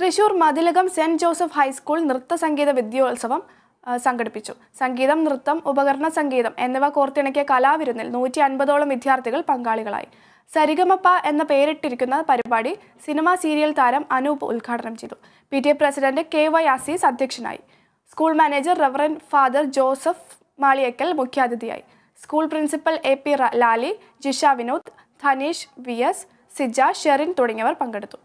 Thrissur Mathilakam saint Joseph high school നൃത്ത സംഗീത വിദ്യോത്സവം സംഘടിപ്പിച്ചു സംഗീതം നൃത്തം ഉപകരണ സംഗീതം എന്നിവ കോർത്തിണക്കിയ കലാവിരുന്നിൽ നൂറ്റി അൻപതോളം വിദ്യാർത്ഥികൾ പങ്കാളികളായി സരിഗമപ്പ എന്ന പേരിട്ടിരിക്കുന്ന പരിപാടി സിനിമാ സീരിയൽ താരം അനൂപ് ഉദ്ഘാടനം ചെയ്തു P T A president K Y Azeez അധ്യക്ഷനായി school manager reverend father Joseph Maliyakkal മുഖ്യാതിഥിയായി school principal A P Lali Jisha Vinod Dhaneesh V S Sija Sherin തുടങ്ങിയവർ പങ്കെടുത്തു